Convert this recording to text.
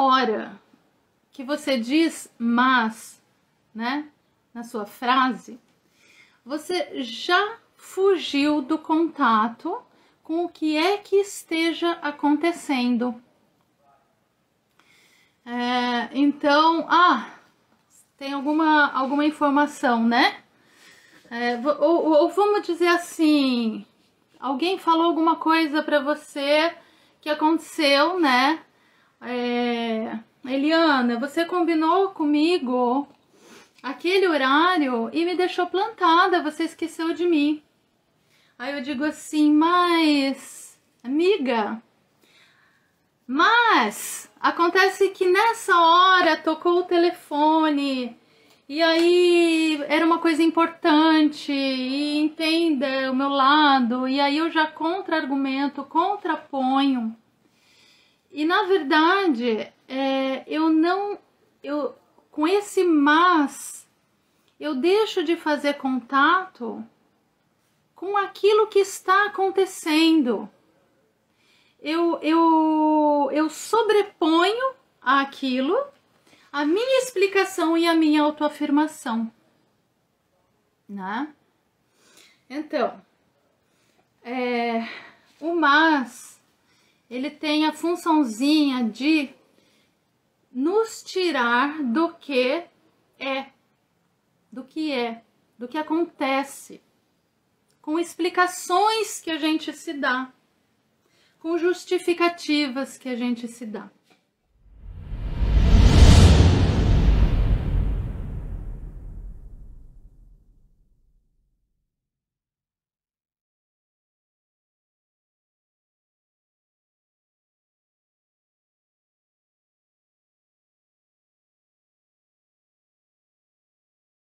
hora que você diz mas, né, na sua frase, você já fugiu do contato com o que é que esteja acontecendo. É, então, ah, tem alguma, alguma informação, né? É, ou, ou vamos dizer assim, alguém falou alguma coisa para você que aconteceu, né? é, Eliana, você combinou comigo aquele horário e me deixou plantada, você esqueceu de mim. Aí eu digo assim, mas amiga, mas acontece que nessa hora tocou o telefone e aí era uma coisa importante e entenda o meu lado e aí eu já contra-argumento, contraponho e na verdade, é, eu não. Eu, com esse mas, eu deixo de fazer contato com aquilo que está acontecendo. Eu, eu, eu sobreponho aquilo a minha explicação e a minha autoafirmação. Né? Então, é, o mas ele tem a funçãozinha de nos tirar do que é, do que é, do que acontece, com explicações que a gente se dá, com justificativas que a gente se dá.